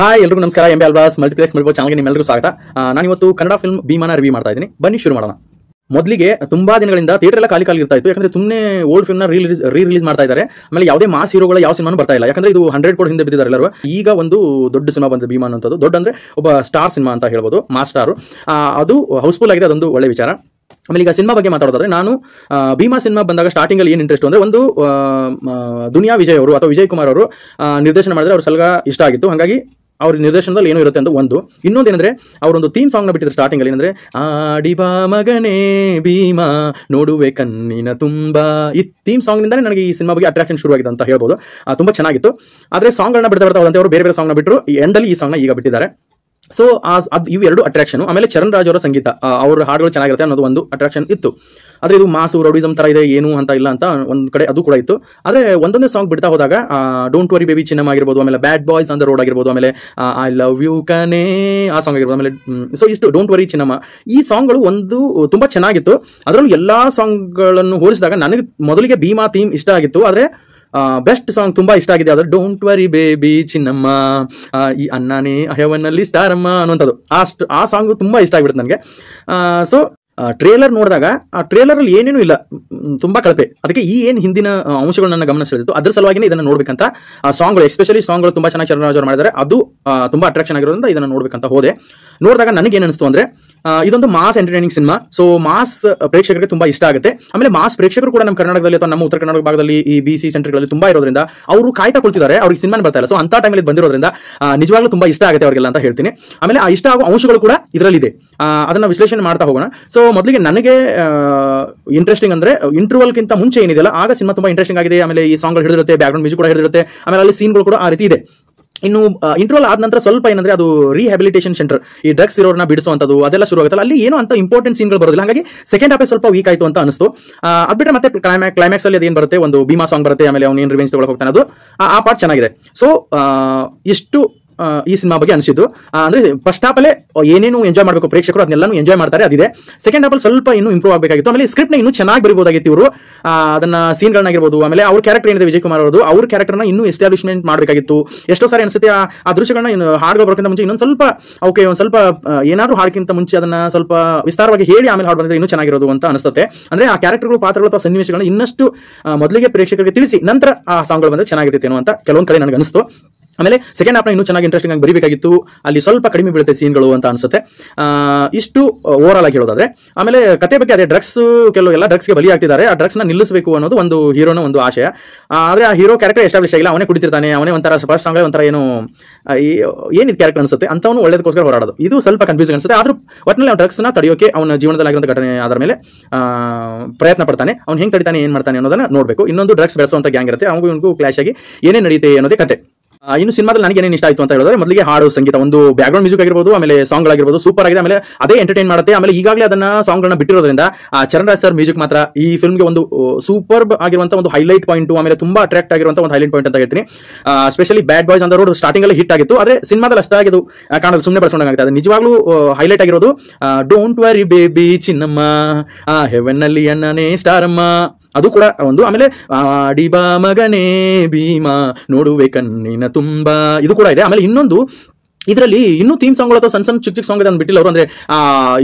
hi ಎಲ್ಲರಿಗೂ ನಮಸ್ಕಾರ M B ಅಲ್ಬಾಸ್ ಮಲ್ಟಿಪ್ಲೆಕ್ಸ್ ಚಾನೆಲ್ ಚಾನಲ್ಗೆ ನಿಮ್ಮೆಲ್ಲರಿಗೂ ಸ್ವಾಗತ ನಾನು ಇವತ್ತು ಕನ್ನಡ ಫಿಲ್ಮ್ ಭೀಮಾನ ರಿವ್ಯೂ ಮಾಡ್ತಾ ಇದ್ದೀನಿ ಬನ್ನಿ ಶುರು ಮಾಡೋಣ ಮೊದಲಿಗೆ ತುಂಬಾ ದಿನಗಳಿಂದ ಥಿಯೇಟರ್ ಎಲ್ಲ ಖಾಲಿ ಖಾಲಿ ಇರ್ತಾ ಇತ್ತು ಯಾಕಂದ್ರೆ ತುಂಬ ಓಲ್ಡ್ ಫಿಲ್ಮ್ ನ ರೀ ರಿಲೀಸ್ ಮಾಡ್ತಾ ಇದ್ದಾರೆ ಆಮೇಲೆ ಯಾವುದೇ ಮಾಸ್ ಹೀರೋಗಳ ಯಾವ ಸಿನಿಮಾನು ಬರ್ತಾ ಇಲ್ಲ ಯಾಕಂದ್ರೆ ಇದು ಹಂಡ್ರೆಡ್ ಕೋಟಿ ಹಿಂದೆ ಬಿದ್ದಿದ್ದಾರೆ ಎಲ್ಲರೂ ಈಗ ಒಂದು ದೊಡ್ಡ ಸಿನಿಮಾ ಬಂದ ಭೀಮಾ ಅನ್ನೋದು ದೊಡ್ಡ ಅಂದ್ರೆ ಒಬ್ಬ ಸ್ಟಾರ್ ಸಿನಿಮಾ ಅಂತ ಹೇಳ್ಬೋದು ಮಾಸ್ಟಾರು ಅದು ಹೌಸ್ಫುಲ್ ಆಗಿದೆ ಅದೊಂದು ಒಳ್ಳೆ ವಿಚಾರ ಆಮೇಲೆ ಈಗ ಸಿನಿಮಾ ಬಗ್ಗೆ ಮಾತಾಡೋದಾದ್ರೆ ನಾನು ಭೀಮಾ ಸಿನಿಮಾ ಬಂದಾಗ ಸ್ಟಾರ್ಟಿಂಗಲ್ಲಿ ಏನು ಇಂಟ್ರೆಸ್ಟ್ ಅಂದ್ರೆ ಒಂದು ದುನಿಯಾ ವಿಜಯ್ ಅವರು ಅಥವಾ ವಿಜಯ್ ಕುಮಾರ್ ಅವರು ನಿರ್ದೇಶನ ಮಾಡಿದ್ರೆ ಅವ್ರ ಸಲ ಇಷ್ಟ ಆಗಿತ್ತು ಹಾಗಾಗಿ ಅವ್ರ ನಿರ್ದೇಶನದಲ್ಲಿ ಏನು ಇರುತ್ತೆ ಅಂತ ಒಂದು ಇನ್ನೊಂದೇನೆಂದರೆ ಅವರೊಂದು ಥೀಮ್ ಸಾಂಗ್ನ ಬಿಟ್ಟಿದ್ರು ಸ್ಟಾರ್ಟಿಂಗಲ್ಲಿ ಏನಂದರೆ ಆಡಿಬಾ ಮಗನೇ ಭೀಮಾ ನೋಡುವೆ ಕಣ್ಣಿನ ತುಂಬ ಈ ಥೀಮ್ ಸಾಂಗ್ನಿಂದಲೇ ನನಗೆ ಈ ಸಿನಿಮಾ ಬಗ್ಗೆ ಅಟ್ರಾಕ್ಷನ್ ಶುರುವಾಗಿದೆ ಅಂತ ಹೇಳ್ಬೋದು ತುಂಬ ಚೆನ್ನಾಗಿತ್ತು ಆದರೆ ಸಾಂಗ್ಗಳನ್ನ ಬಿಡ್ತಾ ಬರ್ತಾ ಹೋದಂತೆ ಅವರು ಬೇರೆ ಬೇರೆ ಸಾಂಗ್ನ ಬಿಟ್ಟರು ಎಂಡಲ್ಲಿ ಈ ಸಾಂಗ್ನ ಈಗ ಬಿಟ್ಟಿದ್ದಾರೆ ಸೊ ಅದು ಇವು ಎರಡು ಅಟ್ರಾಕ್ಷನ್ ಆಮೇಲೆ ಚರಣ್ ರಾಜ್ ಅವರ ಸಂಗೀತ ಅವರ ಹಾಡುಗಳು ಚೆನ್ನಾಗಿರುತ್ತೆ ಅನ್ನೋದು ಒಂದು ಅಟ್ರಾಕ್ಷನ್ ಇತ್ತು ಆದರೆ ಇದು ಮಾಸು ರೌಡಿಸಮ್ ಥರ ಇದೆ ಏನು ಅಂತ ಇಲ್ಲ ಅಂತ ಒಂದು ಕಡೆ ಅದು ಕೂಡ ಇತ್ತು ಆದರೆ ಒಂದೊಂದೇ ಸಾಂಗ್ ಬಿಡ್ತಾ ಹೋದಾಗ ಡೋಂಟ್ ವರಿ ಬೇಬಿ ಚಿನ್ನಮ್ ಆಗಿರ್ಬೋದು ಆಮೇಲೆ ಬ್ಯಾಡ್ ಬಾಯ್ಸ್ ಆನ್ ರೋಡ್ ಆಗಿರ್ಬೋದು ಆಮೇಲೆ ಐ ಲವ್ ಯು ಕನೇ ಆ ಸಾಂಗ್ ಆಗಿರ್ಬೋದು ಆಮೇಲೆ ಸೊ ಇಷ್ಟು ಡೋಂಟ್ ವರಿ ಚಿನ್ನಮ್ಮ ಈ ಸಾಂಗ್ಗಳು ಒಂದು ತುಂಬ ಚೆನ್ನಾಗಿತ್ತು ಅದರಲ್ಲೂ ಎಲ್ಲ ಸಾಂಗ್ಗಳನ್ನು ಹೋಲಿಸಿದಾಗ ನನಗೆ ಮೊದಲಿಗೆ ಭೀಮಾ ಥೀಮ್ ಇಷ್ಟ ಆಗಿತ್ತು ಆದರೆ ಬೆಸ್ಟ್ ಸಾಂಗ್ ತುಂಬಾ ಇಷ್ಟ ಆಗಿದೆ ಆದರೆ ಡೋಂಟ್ ವರಿ ಬೇಬಿ ಚಿನ್ನಮ್ಮ ಈ ಅನ್ನಾನೇ ಅಹ್ಯವನ್ನಲ್ಲಿ ಸ್ಟಾರಮ್ಮ ಅನ್ನುವಂಥದ್ದು ಆ ಆ ಸಾಂಗು ತುಂಬಾ ಇಷ್ಟ ಆಗ್ಬಿಡುತ್ತೆ ನನಗೆ ಸೊ ಟ್ರೇಲರ್ ನೋಡಿದಾಗ ಆ ಟ್ರೇಲರಲ್ಲಿ ಏನೇನೂ ಇಲ್ಲ ತುಂಬಾ ಕಳಪೆ ಅದಕ್ಕೆ ಈ ಏನು ಹಿಂದಿನ ಅಂಶಗಳು ಗಮನ ಸೆಳೆದಿತ್ತು ಅದ್ರ ಸಲುವಾಗಿನೇ ಇದನ್ನು ನೋಡ್ಬೇಕಂತ ಸಾಂಗ್ಗಳು ಎಸ್ಪೆಷಲಿ ಸಾಂಗ್ಗಳು ತುಂಬಾ ಚೆನ್ನಾಗಿ ಚರಣರಾಜ್ ಅವರು ಮಾಡಿದ್ದಾರೆ ಅದು ತುಂಬ ಅಟ್ರಾಕ್ಷನ್ ಆಗಿರೋದ್ರಿಂದ ಇದನ್ನು ನೋಡ್ಬೇಕಂತ ಹೋದೆ ನೋಡಿದಾಗ ನನಗೇನಿಸ್ತು ಅನಿಸ್ತು ಅಂದರೆ ಇದೊಂದು mass entertaining cinema so mass ಪ್ರೇಕ್ಷಕರಿಗೆ ತುಂಬಾ ಇಷ್ಟ ಆಗುತ್ತೆ ಆಮೇಲೆ ಮಾಸ್ ಪ್ರೇಕ್ಷಕರು ಕೂಡ ನಮ್ಮ ಕರ್ನಾಟಕದಲ್ಲಿ ಅಥವಾ ನಮ್ಮ ಉತ್ತರ ಕರ್ನಾಟಕ ಭಾಗದಲ್ಲಿ ಈ ಬಿ ಸಿ ಸೆಂಟರ್ಗಳಲ್ಲಿ ತುಂಬಾ ಇರೋದ್ರಿಂದ ಅವರು ಕಾಯ್ತಾ ಕೊಳ್ತಿದ್ದಾರೆ ಅವ್ರಿಗೆ ಸಿನಿಮಾ ಬರ್ತಾ ಇಲ್ಲ ಸೊ ಅಂತ ಟೈಮಲ್ಲಿ ಬಂದಿರೋದ್ರಿಂದ ನಿಜವಾಗ್ಲೂ ತುಂಬಾ ಇಷ್ಟ ಆಗುತ್ತೆ ಅವರಿಗೆಲ್ಲ ಅಂತ ಹೇಳ್ತೀನಿ ಆಮೇಲೆ ಆ ಇಷ್ಟ ಆಗುವ ಅಂಶಗಳು ಕೂಡ ಇದರಲ್ಲಿದೆ ಅದನ್ನ ವಿಶ್ಲೇಷಣೆ ಮಾಡ್ತಾ ಹೋಗೋಣ ಸೊ ಮೊದಲಿಗೆ ನನಗೆ ಇಂಟ್ರೆಸ್ಟಿಂಗ್ ಅಂದ್ರೆ ಇಂಟರ್ವಲ್ ಮುಂಚೆ ಏನಿದೆಯಲ್ಲ ಆಗ ಸಿನಿಮಾ ತುಂಬಾ ಇಂಟ್ರೆಸ್ಟಿಂಗ್ ಆಗಿದೆ ಆಮೇಲೆ ಈ ಸಾಂಗ್ ಹಿಡಿದಿರುತ್ತೆ ಬ್ಯಾಕ್ ಮ್ಯೂಸಿಕ್ ಕೂಡ ಹಿಡಿದಿರುತ್ತೆ ಆಮೇಲೆ ಅಲ್ಲಿ ಸೀನ್ಗಳು ಕೂಡ ಆ ರೀತಿ ಇದೆ ಇನ್ನು ಇಂಟ್ರೋಲ್ ಆದ ನಂತರ ಸ್ವಲ್ಪ ಏನಂದ್ರೆ ಅದು ರಿಹಬಿಲಿಟೇಷನ್ ಸೆಂಟರ್ ಈ ಡ್ರಗ್ಸ್ ಇರೋರನ್ನ ಬಿಡಿಸುವಂಥದ್ದು ಅದೆಲ್ಲ ಶುರು ಆಗುತ್ತಲ್ಲ ಅಲ್ಲಿ ಏನೋ ಅಂತ ಇಂಪಾರ್ಟೆಂಟ್ ಸೀನ್ಗಳು ಬರೋದಿಲ್ಲ ಹಾಗಾಗಿ ಸೆಕೆಂಡ್ ಹಾಫೇ ಸ್ವಲ್ಪ ವೀಕ್ ಆಯಿತು ಅಂತ ಅನಿಸ್ತು ಅದು ಮತ್ತೆ ಕ್ಲೈಮ್ಯಾಕ್ಸ್ ಅಲ್ಲಿ ಅದೇನು ಬರುತ್ತೆ ಒಂದು ಭೀಮಾ ಸಾಂಗ್ ಬರುತ್ತೆ ಆಮೇಲೆ ಅವ್ನು ಏನು ರಿವೆಂಜ್ ತೊಗೊಳಕ್ಕೆ ಹೋಗ್ತಾನೆ ಅದು ಆ ಪಾರ್ಟ್ ಚೆನ್ನಾಗಿದೆ ಸೊ ಎಷ್ಟು ಈ ಸಿನಿಮಾ ಬಗ್ಗೆ ಅನಿಸಿದ್ದು ಅಂದ್ರೆ ಫಸ್ಟ್ ಹಾಫ್ ಅಲ್ಲೇ ಏನೇನು ಎಂಜಾಯ್ ಮಾಡಬೇಕು ಪ್ರೇಕ್ಷಕರು ಅದನ್ನೆಲ್ಲನೂ ಎಂಜಾಯ್ ಮಾಡ್ತಾರೆ ಅದಿದೆ ಸೆಕೆಂಡ್ ಅಲ್ಲಿ ಸ್ವಲ್ಪ ಇನ್ನೂ ಇಂಪ್ರೂವ್ ಆಗಬೇಕಾಗಿತ್ತು ಆಮೇಲೆ ಸ್ಕ್ರಿಪ್ಟ್ನ ಇನ್ನೂ ಚೆನ್ನಾಗಿ ಬರಬಹುದಾಗಿತ್ತು ಇವರು ಅದನ್ನ ಸೀನ್ಗಳನ್ನಾಗಿರ್ಬೋದು ಆಮೇಲೆ ಅವ್ರ ಕ್ಯಾರೆಕ್ಟರ್ ಏನಿದೆ ವಿಜಯ್ ಕುಮಾರ್ ಅವರು ಅವ್ರ ಕ್ಯಾರೆಕ್ಟರ್ನ ಇನ್ನೂ ಎಸ್ಟಾಬ್ಲಿಷ್ಮೆಂಟ್ ಮಾಡಬೇಕಾಗಿತ್ತು ಎಷ್ಟೋ ಸಾರಿ ಅನಿಸುತ್ತೆ ಆ ದೃಶ್ಯಗಳನ್ನ ಇನ್ನು ಹಾಡುಗಳು ಬರೋಕ್ಕಿಂತ ಮುಂಚೆ ಇನ್ನೊಂದು ಸ್ವಲ್ಪ ಓಕೆ ಒಂದು ಸ್ವಲ್ಪ ಏನಾದರೂ ಹಾಡಕ್ಕಿಂತ ಮುಂಚೆ ಅದನ್ನ ಸ್ವಲ್ಪ ವಿಸ್ತಾರವಾಗಿ ಹೇಳಿ ಆಮೇಲೆ ಹಾಡು ಬಂದ್ರೆ ಇನ್ನೂ ಚೆನ್ನಾಗಿರೋದು ಅಂತ ಅನಿಸುತ್ತೆ ಅಂದ್ರೆ ಆ ಕ್ಯಾರೆಕ್ಟರ್ಗಳು ಪಾತ್ರಗಳು ಅಥವಾ ಸನ್ನಿವೇಶಗಳನ್ನ ಇನ್ನಷ್ಟು ಮೊದಲಿಗೆ ಪ್ರೇಕ್ಷಕರಿಗೆ ತಿಳಿಸಿ ನಂತರ ಆ ಸಾಂಗ್ಗಳು ಬಂದ್ರೆ ಚೆನ್ನಾಗಿರ್ತೇನೋ ಅಂತ ಕೆಲವೊಂದು ಕಡೆ ನನಗೆ ಅನಿಸ್ತು ಆಮೇಲೆ ಸೆಕೆಂಡ್ ಹಾಫ್ನ ಇನ್ನೂ ಚೆನ್ನಾಗಿ ಇಂಟ್ರೆಸ್ಟಿಂಗ್ ಆಗಿ ಬರಿಬೇಕಾಗಿತ್ತು ಅಲ್ಲಿ ಸ್ವಲ್ಪ ಕಡಿಮೆ ಬೀಳುತ್ತೆ ಸೀನ್ಗಳು ಅಂತ ಅನ್ಸುತ್ತೆ ಇಷ್ಟು ಓವರ್ ಆಲ್ ಆಗಿ ಹೇಳೋದಾದ್ರೆ ಆಮೇಲೆ ಕತೆ ಬಗ್ಗೆ ಅದೇ ಡ್ರಗ್ಸ್ ಕೆಲವು ಎಲ್ಲ ಡ್ರಗ್ಸ್ಗೆ ಬಲಿ ಆಗ್ತಿದ್ದಾರೆ ಆ ಡ್ರಗ್ಸ್ನ ನಿಲ್ಲಿಸಬೇಕು ಅನ್ನೋದು ಒಂದು ಹೀರೋನ ಒಂದು ಆಶಯ ಆದರೆ ಆ ಹೀರೋ ಕ್ಯಾರೆಕ್ಟರ್ ಎಸ್ಟಾಬ್ಲಿಷ್ ಆಗಿಲ್ಲ ಅವನೇ ಕುಡಿತಿರ್ತಾನೆ ಅವನೇ ಒಂಥರ ಫಸ್ಟ್ ಸಾಂಗ್ ಒಂಥರ ಏನು ಏನಿದ್ ಕ್ಯಾರೆಕ್ಟರ್ ಅನ್ಸುತ್ತೆ ಅವನು ಒಳ್ಳೇದಕ್ಕೋಸ್ಕರ ಹೋರಾಡೋದು ಇದು ಸ್ವಲ್ಪ ಕನ್ಫ್ಯೂಸ್ ಅನ್ಸುತ್ತೆ ಆದ್ರೂ ಒಟ್ಟಿನಲ್ಲಿ ಡ್ರಗ್ಸ್ ಡ್ರಗ್ಸ್ನ ತಡೆಯೋಕೆ ಅವನ ಜೀವನದಲ್ಲಿ ಘಟನೆ ಅದರ ಮೇಲೆ ಪ್ರಯತ್ನ ಪಡ್ತಾನೆ ಅವ್ನು ಹೆಂಗೆ ತಡಿತಾನೆ ಏನು ಮಾಡ್ತಾನೆ ಅನ್ನೋದನ್ನ ನೋಡಬೇಕು ಇನ್ನೊಂದು ಡ್ರಗ್ಸ್ ಬೆಳೆಸುವಂತ ಗ್ಯಾಂಗ್ ಇರುತ್ತೆ ಅವನಿಗೂ ಕ್ಲಾಶ್ ಆಗಿ ಏನೇ ನಡೆಯುತ್ತೆ ಅನ್ನೋದೇ ಕತೆ ಇನ್ನು ಸಿನಿಮಾದಲ್ಲಿ ನನಗೆ ಏನೇನು ಇಷ್ಟ ಆಯಿತು ಅಂತ ಹೇಳಿದ್ರೆ ಮೊದಲಿಗೆ ಹಾಡು ಸಂಗೀತ ಒಂದು ಬ್ಯಾಕ್ ಗ್ರೌಂಡ್ ಮ್ಯೂಸಿಕ್ ಆಗಿರ್ಬೋದು ಆಮೇಲೆ ಸಾಂಗ್ ಆಗಿರ್ಬೋದು ಸೂಪರ್ ಆಗಿದೆ ಆಮೇಲೆ ಅದೇ ಎಂಟರ್ಟೈನ್ ಮಾಡುತ್ತೆ ಆಮೇಲೆ ಈಗಾಗಲೇ ಅದನ್ನ ಸಾಂಗ್ಗಳನ್ನ ಬಿಟ್ಟಿರೋದ್ರಿಂದ ಚರಣ್ ರಾಜ್ ಸರ್ ಮ್ಯೂಸಿಕ್ ಮಾತ್ರ ಈ ಫಿಲ್ಮ್ಗೆ ಒಂದು ಸೂಪರ್ ಆಗಿರುವಂತಹ ಒಂದು ಹೈಲೈಟ್ ಪಾಯಿಂಟ್ ಆಮೇಲೆ ತುಂಬಾ ಅಟ್ರಾಕ್ಟ್ ಆಗಿರುವಂಥ ಒಂದು ಹೈಲೈಟ್ ಪಾಯಿಂಟ್ ಅಂತ ಹೇಳ್ತೀನಿ ಸ್ಪೆಷಲಿ ಬ್ಯಾಡ್ ಬಾಯ್ಸ್ ಅಂದ ರೋಡ್ ಸ್ಟಾರ್ಟಿಂಗ್ ಅಲ್ಲಿ ಹಿಟ್ ಆಗಿತ್ತು ಆದರೆ ಸಿನಿಮಾದಲ್ಲಿ ಅಷ್ಟಾಗಿ ಅದು ಕಾಣಲು ಸುಮ್ಮನೆ ಬಳಸೋಣಾಗುತ್ತೆ ಅದು ನಿಜವಾಗ್ಲೂ ಹೈಲೈಟ್ ಆಗಿರೋದು ಡೋಂಟ್ ವರಿ ಬೇಬಿ ಚಿನ್ನಮ್ಮ ಆ ಅಲ್ಲಿ ಅಣ್ಣನೇ ಸ್ಟಾರಮ್ಮ ಅದು ಕೂಡ ಒಂದು ಆಮೇಲೆ ಆಡಿಬಾ ಮಗನೇ ಭೀಮಾ ನೋಡುವೆ ಕಣ್ಣಿನ ತುಂಬಾ ಇದು ಕೂಡ ಇದೆ ಆಮೇಲೆ ಇನ್ನೊಂದು ಇದರಲ್ಲಿ ಇನ್ನೂ ಥೀಮ್ ಸಾಂಗ್ ಅಥವಾ ಸಣ್ಣ ಸಣ್ಣ ಚಿಕ್ಕ ಚಿಕ್ಕ ಸಾಂಗ್ ಇದೆ ಬಿಟ್ಟಿಲ್ಲ ಅವರು ಅಂದ್ರೆ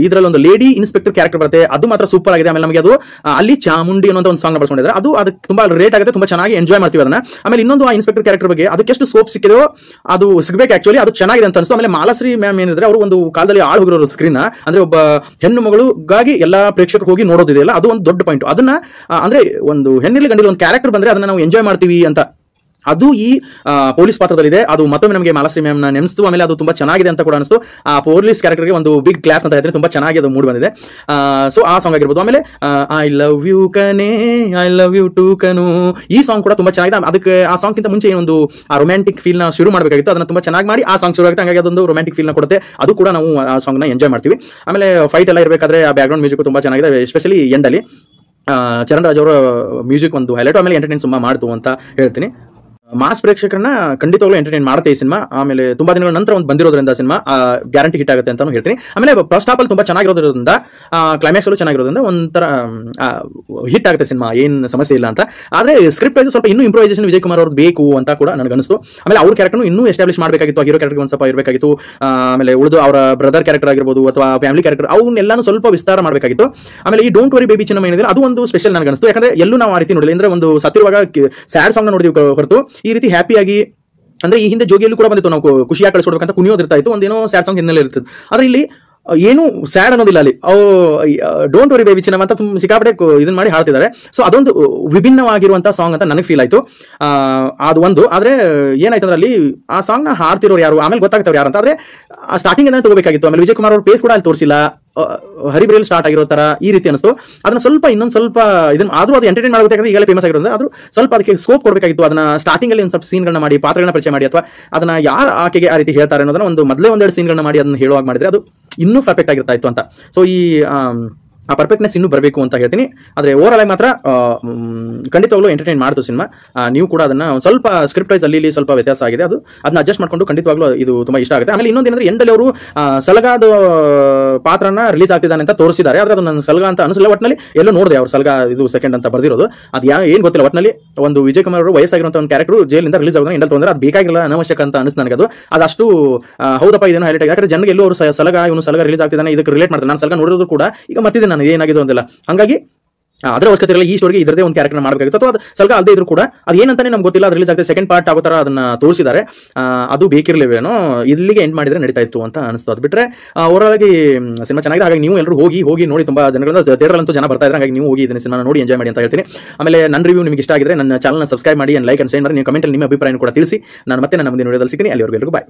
ಇದರಲ್ಲಿ ಒಂದು ಲೇಡಿ ಇನ್ಸ್ಪೆಕ್ಟರ್ ಕ್ಯಾರೆಕ್ಟರ್ ಬರುತ್ತೆ ಅದು ಮಾತ್ರ ಸೂಪರ್ ಆಗಿದೆ ಆಮೇಲೆ ನಮಗೆ ಅದು ಅಲ್ಲಿ ಚಾಮುಂಡಿ ಅನ್ನೋ ಒಂದು ಸಾಂಗ್ ಬಳಸ್ಕೊಂಡಿದ್ದಾರೆ ಅದು ಅದಕ್ಕೆ ತುಂಬಾ ರೇಟ್ ಆಗುತ್ತೆ ತುಂಬಾ ಚೆನ್ನಾಗಿ ಎಂಜಾಯ್ ಮಾಡ್ತೀವಿ ಅದನ್ನ ಆಮೇಲೆ ಇನ್ನೊಂದು ಆ ಇನ್ಸ್ಪೆಕ್ಟರ್ ಕ್ಯಾರೆಕ್ಟರ್ ಬಗ್ಗೆ ಅದಕ್ಕೆ ಎಷ್ಟು ಸೋಪ್ ಸಿಕ್ಕಿದೋ ಅದು ಸಿಗಬೇಕು ಆಕ್ಚುಲಿ ಅದು ಚೆನ್ನಾಗಿದೆ ಅಂತ ಅನಿಸ್ತು ಆಮೇಲೆ ಮಾಲಶ್ರೀ ಮ್ಯಾಮ್ ಏನಿದ್ರೆ ಅವರು ಒಂದು ಕಾಲದಲ್ಲಿ ಆಳು ಹೋಗಿರೋ ಸ್ಕ್ರೀನ್ ಅಂದ್ರೆ ಒಬ್ಬ ಹೆಣ್ಣು ಮಗಳಿಗಾಗಿ ಎಲ್ಲ ಪ್ರೇಕ್ಷಕರು ಹೋಗಿ ನೋಡೋದಿದೆಯಲ್ಲ ಅದು ಒಂದು ದೊಡ್ಡ ಪಾಯಿಂಟ್ ಅದನ್ನ ಅಂದ್ರೆ ಒಂದು ಹೆಣ್ಣಿಲಿ ಗಂಡಿಲಿ ಒಂದು ಕ್ಯಾರೆಕ್ಟರ್ ಬಂದ್ರೆ ಅದನ್ನ ನಾವು ಎಂಜಾಯ್ ಮಾಡ್ತೀವಿ ಅಂತ ಅದು ಈ ಪೊಲೀಸ್ ಪಾತ್ರದಲ್ಲಿದೆ ಅದು ಮತ್ತೊಮ್ಮೆ ನಮಗೆ ಮಾಲಾಶ್ರೀ ಮ್ಯಾಮ್ನ ನೆನೆಸ್ತು ಆಮೇಲೆ ಅದು ತುಂಬಾ ಚೆನ್ನಾಗಿದೆ ಅಂತ ಕೂಡ ಅನಿಸ್ತು ಆ ಪೊಲೀಸ್ ಕ್ಯಾರೆಕ್ಟರ್ಗೆ ಒಂದು ಬಿಗ್ ಕ್ಲಾಸ್ ಅಂತ ಹೇಳಿದ್ರೆ ತುಂಬಾ ಚೆನ್ನಾಗಿ ಅದು ಮೂಡ್ ಬಂದಿದೆ ಸೊ ಆ ಸಾಂಗ್ ಆಗಿರ್ಬೋದು ಆಮೇಲೆ ಐ ಲವ್ ಯು ಕನೆ ಐ ಲವ್ ಯು ಟು ಕನು ಈ ಸಾಂಗ್ ಕೂಡ ತುಂಬಾ ಚೆನ್ನಾಗಿದೆ ಅದಕ್ಕೆ ಆ ಸಾಂಗ್ಗಿಂತ ಮುಂಚೆ ಒಂದು ಆ ರೊಮ್ಯಾಂಟಿಕ್ ಫೀಲ್ನ ಶುರು ಮಾಡಬೇಕಾಗಿತ್ತು ಅದನ್ನ ತುಂಬಾ ಚೆನ್ನಾಗಿ ಮಾಡಿ ಆ ಸಾಂಗ್ ಶುರು ಆಗುತ್ತೆ ಹಂಗಾಗಿ ಅದೊಂದು ರೊಮ್ಯಾಂಟಿಕ್ ಫೀಲ್ನ ಕೊಡುತ್ತೆ ಅದು ಕೂಡ ನಾವು ಆ ಸಾಂಗ್ನ ಎಂಜಾಯ್ ಮಾಡ್ತೀವಿ ಆಮೇಲೆ ಫೈಟ್ ಎಲ್ಲ ಇರಬೇಕಾದ್ರೆ ಆ ಬ್ಯಾಕ್ಗ್ರೌಂಡ್ ಮ್ಯೂಸಿಕ್ ತುಂಬಾ ಚೆನ್ನಾಗಿದೆ ಎಸ್ಪೆಷಲಿ ಎಂಡಲ್ಲಿ ಚರಣ್ ರಾಜ್ ಅವರ ಮ್ಯೂಸಿಕ್ ಒಂದು ಹೈಲೈಟ್ ಆಮೇಲೆ ಎಂಟರ್ಟೈನ್ ತುಂಬಾ ಮಾಡ್ತು ಅಂತ ಹೇಳ್ತೀನಿ ಮಾಸ್ ಪ್ರೇಕ್ಷಕರನ್ನ ಖಂಡಿತವಾಗ್ಲೂ ಎಂಟರ್ಟೈನ್ ಮಾಡುತ್ತೆ ಈ ಸಿನಿಮಾ ಆಮೇಲೆ ತುಂಬಾ ದಿನಗಳ ನಂತರ ಒಂದು ಬಂದಿರೋದ್ರಿಂದ ಸಿನಿಮಾ ಗ್ಯಾರಂಟಿ ಹಿಟ್ ಆಗುತ್ತೆ ಅಂತಾನು ಹೇಳ್ತೀನಿ ಆಮೇಲೆ ಫಸ್ಟ್ ಹಾಫ್ ಅಲ್ಲಿ ತುಂಬಾ ಚೆನ್ನಾಗಿರೋದ್ರಿಂದ ಕ್ಲೈಮ್ಯಾಕ್ಸ್ ಅಲ್ಲೂ ಚೆನ್ನಾಗಿರೋದ್ರಿಂದ ಒಂಥರ ಹಿಟ್ ಆಗುತ್ತೆ ಸಿನಿಮಾ ಏನು ಸಮಸ್ಯೆ ಇಲ್ಲ ಅಂತ ಆದರೆ ಸ್ಕ್ರಿಪ್ಟ್ ವೈಸ್ ಸ್ವಲ್ಪ ಇನ್ನೂ ಇಂಪ್ರೋವೈಸೇಷನ್ ವಿಜಯ್ ಕುಮಾರ್ ಅವ್ರದ್ದು ಬೇಕು ಅಂತ ಕೂಡ ನನಗೆ ಅನಿಸ್ತು ಆಮೇಲೆ ಅವ್ರ ಕ್ಯಾರೆಕ್ಟರ್ ಇನ್ನೂ ಎಸ್ಟಾಬ್ಲಿಷ್ ಮಾಡಬೇಕಾಗಿತ್ತು ಹೀರೋ ಕ್ಯಾರೆಕ್ಟರ್ ಒಂದು ಸ್ವಲ್ಪ ಇರಬೇಕಾಗಿತ್ತು ಆಮೇಲೆ ಉಳಿದು ಅವರ ಬ್ರದರ್ ಕ್ಯಾರೆಕ್ಟರ್ ಆಗಿರ್ಬೋದು ಅಥವಾ ಫ್ಯಾಮಿಲಿ ಕ್ಯಾರೆಕ್ಟರ್ ಅವನ್ನೆಲ್ಲಾನು ಸ್ವಲ್ಪ ವಿಸ್ತಾರ ಮಾಡಬೇಕಾಗಿತ್ತು ಆಮೇಲೆ ಈ ಡೋಂಟ್ ವರಿ ಬೇಬಿ ಚಿನ್ನ ಏನಿದೆ ಅದು ಒಂದು ಸ್ಪೆಷಲ್ ನನಗೆ ಅನಿಸ್ತು ಯಾಕಂದ್ರೆ ಎಲ್ಲೂ ನಾವು ಆ ರೀತಿ ನೋಡಿಲ್ಲ ಅಂದ್ರೆ ಒಂದು ಸತ್ತಿರುವಾಗ ಸ್ಯಾಡ್ ಸಾಂಗ್ ನೋಡಿದ್ವಿ ಹೊರತು ಈ ರೀತಿ ಹ್ಯಾಪಿಯಾಗಿ ಅಂದ್ರೆ ಈ ಹಿಂದೆ ಜೋಗಿಯಲ್ಲೂ ಕೂಡ ಬಂದಿತ್ತು ನಾವು ಖುಷಿಯಾಗಿ ಕಳಿಸ್ಕೊಡ್ಬೇಕಂತ ಕುಣಿಯೋದಿರ್ತಾಯಿತ್ತು ಇತ್ತು ಒಂದೇನೋ ಸ್ಯಾಡ್ ಸಾಂಗ್ ಹಿನ್ನೆಲೆ ಇರ್ತದೆ ಆದ್ರೆ ಇಲ್ಲಿ ಏನು ಸ್ಯಾಡ್ ಅನ್ನೋದಿಲ್ಲ ಅಲ್ಲಿ ಅವು ಡೋಂಟ್ ವರಿ ಬೇಬಿ ಚಿನ್ನಮ್ಮ ಅಂತ ತುಂಬ ಸಿಕ್ಕಾಪಡೆ ಇದನ್ನ ಮಾಡಿ ಹಾಡ್ತಿದ್ದಾರೆ ಸೊ ಅದೊಂದು ವಿಭಿನ್ನವಾಗಿರುವಂಥ ಸಾಂಗ್ ಅಂತ ನನಗೆ ಫೀಲ್ ಆಯಿತು ಅದು ಒಂದು ಆದರೆ ಏನಾಯ್ತು ಅಂದ್ರೆ ಅಲ್ಲಿ ಆ ನ ಹಾಡ್ತಿರೋರು ಯಾರು ಆಮೇಲೆ ಗೊತ್ತಾಗ್ತವ್ರು ಯಾರು ಅಂತ ಆದರೆ ಆ ಸ್ಟಾರ್ಟಿಂಗ್ ಏನೋ ತಗೋಬೇಕಾಗಿತ್ತು ಆಮೇಲೆ ವಿಜಯ್ ಕುಮಾರ್ ಅವ್ರ ಪೇಸ್ ಕೂಡ ಅಲ್ಲಿ ತೋರಿಸಿಲ್ಲ ಹರಿಬ್ರೇಲ್ ಸ್ಟಾರ್ಟ್ ಆಗಿರೋ ತರ ಈ ರೀತಿ ಅನಿಸ್ತು ಅದನ್ನ ಸ್ವಲ್ಪ ಇನ್ನೊಂದು ಸ್ವಲ್ಪ ಇದನ್ನ ಆದ್ರೂ ಅದು ಎಂಟರ್ಟೈನ್ ಮಾಡಬೇಕಾದ್ರೆ ಈಗಲೇ ಫೇಮಸ್ ಆಗಿರೋದು ಅದು ಸ್ವಲ್ಪ ಅದಕ್ಕೆ ಸ್ಕೋಪ್ ಕೊಡಬೇಕಾಗಿತ್ತು ಅದನ್ನ ಸ್ಟಾರ್ಟಿಂಗ್ ಅಲ್ಲಿ ಒಂದು ಸ್ವಲ್ಪ ಸೀನ್ಗಳನ್ನ ಮಾಡಿ ಪಾತ್ರಗಳನ್ನ ಪರಿಚಯ ಮಾಡಿ ಅಥವಾ ಅದನ್ನ ಯಾರ ಆಕೆಗೆ ಆ ರೀತಿ ಹೇಳ್ತಾರೆ ಅನ್ನೋದನ್ನ ಒಂದು ಮೊದಲೇ ಒಂದೆರಡು ಸೀನ್ಗಳನ್ನ ಮಾಡಿ ಅದನ್ನ ಹೇಳುವಾಗ ಮಾಡಿದ್ರೆ ಅದು ಇನ್ನೂ ಪರ್ಫೆಕ್ಟ್ ಆಗಿರ್ತಾ ಇತ್ತು ಅಂತ ಸೊ ಈ ಆ ಪರ್ಫೆಕ್ಟ್ನೆಸ್ ಇನ್ನೂ ಬರಬೇಕು ಅಂತ ಹೇಳ್ತೀನಿ ಆದರೆ ಓವರ್ ಆಗಿ ಮಾತ್ರ ಖಂಡಿತವಾಗ್ಲೂ ಎಂಟರ್ಟೈನ್ ಮಾಡ್ತು ಸಿನಿಮಾ ನೀವು ಕೂಡ ಅದನ್ನ ಸ್ವಲ್ಪ ಸ್ಕ್ರಿಪ್ಟ್ ವೈಸ್ ಅಲ್ಲಿ ಸ್ವಲ್ಪ ವ್ಯತ್ಯಾಸ ಆಗಿದೆ ಅದು ಅದನ್ನ ಅಡ್ಜಸ್ಟ್ ಮಾಡಿಕೊಂಡು ಖಂಡಿತವಾಗ್ಲೂ ಇದು ತುಂಬಾ ಇಷ್ಟ ಆಗುತ್ತೆ ಆಮೇಲೆ ಇನ್ನೊಂದೇನಂದ್ರೆ ಎಂಡಲ್ಲಿ ಅವರು ಸಲಗಾದ ಪಾತ್ರನ ರಿಲೀಸ್ ಆಗ್ತಿದ್ದಾನೆ ಅಂತ ತೋರಿಸಿದ್ದಾರೆ ಆದ್ರೆ ಅದು ನನ್ನ ಸಲಗ ಅಂತ ಅನಿಸಲ್ಲ ಒಟ್ಟಿನಲ್ಲಿ ಎಲ್ಲೂ ನೋಡಿದೆ ಅವ್ರು ಸಲಗ ಇದು ಸೆಕೆಂಡ್ ಅಂತ ಬರೆದಿರೋದು ಅದು ಯಾವ ಏನು ಗೊತ್ತಿಲ್ಲ ಒಟ್ಟಿನಲ್ಲಿ ಒಂದು ವಿಜಯ್ ಕುಮಾರ್ ಅವರು ವಯಸ್ಸಾಗಿರುವಂತ ಒಂದು ಕ್ಯಾರೆಕ್ಟರ್ ಜೈಲಿಂದ ರಿಲೀಸ್ ಆಗೋದು ಎಂಡಲ್ಲಿ ತೊಂದರೆ ಅದು ಬೇಕಾಗಿಲ್ಲ ಅನವಶ್ಯಕ ಅಂತ ಅನಿಸ್ ನನಗೆ ಅದು ಅದಷ್ಟು ಹೌದಪ್ಪ ಇದನ್ನು ಹೈಲೈಟ್ ಯಾಕಂದ್ರೆ ಜನಗೆ ಎಲ್ಲೋ ಅವರು ಸಲಗ ಇವನು ಸಲಗ ರಿಲೀಸ್ ಆಗ್ತಿದ್ದಾನೆ ಇದಕ್ಕೆ ರಿಲೇಟ್ ಮಾಡ್ತಾರೆ ನಾನು ಸಲಗ ನೋಡಿರೋದು ಕೂಡ ಈಗ ಮತ್ತಿದ್ದೆ ನಾನು ನಾನು ಏನಾಗಿದೆ ಅಂತಿಲ್ಲ ಹಾಗಾಗಿ ಅದರ ಅವಶ್ಯಕತೆಗಳಲ್ಲಿ ಈ ಸ್ಟೋರಿಗೆ ಇದರದೇ ಒಂದು ಕ್ಯಾರೆಕ್ಟರ್ ಮಾಡಬೇಕಾಗಿತ್ತು ಅಥವಾ ಸ್ವಲ್ಪ ಅಲ್ಲದೆ ಇದ್ರು ಕೂಡ ಅದು ಏನಂತಾನೆ ನಮ್ಗೆ ಗೊತ್ತಿಲ್ಲ ಅದು ರಿಲೀಸ್ ಆಗುತ್ತೆ ಸೆಕೆಂಡ್ ಪಾರ್ಟ್ ಆಗೋ ತರ ಅದನ್ನ ತೋರಿಸಿದ್ದಾರೆ ಅದು ಏನೋ ಇಲ್ಲಿಗೆ ಎಂಡ್ ಮಾಡಿದ್ರೆ ನಡೀತಾ ಇತ್ತು ಅಂತ ಅನಿಸ್ತು ಅದು ಬಿಟ್ಟರೆ ಅವರಾಗಿ ಸಿನಿಮಾ ಚೆನ್ನಾಗಿದೆ ಹಾಗಾಗಿ ನೀವು ಎಲ್ಲರೂ ಹೋಗಿ ಹೋಗಿ ನೋಡಿ ತುಂಬ ಜನಗಳಿಂದ ಥಿಯೇಟ್ರಲ್ಲಂತೂ ಜನ ಬರ್ತಾ ಇದ್ದಾರೆ ಹಾಗಾಗಿ ನೀವು ಹೋಗಿ ಇದನ್ನ ಸಿನಿಮಾ ನೋಡಿ ಎಂಜಾಯ್ ಮಾಡಿ ಅಂತ ಹೇಳ್ತೀನಿ ಆಮೇಲೆ ನನ್ನ ರಿವ್ಯೂ ನಿಮಗೆ ಇಷ್ಟ ಆಗಿದ್ರೆ ನನ್ನ ಚಾನಲ್ನ ಸಬ್ಸ್ಕ್ರೈಬ್ ಮಾಡಿ ಅಂಡ್ ಲೈಕ್ ಅಂಡ್ ಶೇರ್ ಮಾಡಿ ನೀವು ಕಮೆಂಟಲ್ಲಿ ನಿಮ್ಮ ಅಭಿಪ್ರಾಯ ಕೂಡ ತಿಳಿಸಿ ನಾನು ಮತ್ತೆ ನನ್ನ ಮುಂದಿನ ವಿಡಿಯೋದಲ್ಲಿ ಸಿಗ್ತೀನಿ ಅಲ್ಲಿವರೆಗೂ ಬಾಯ್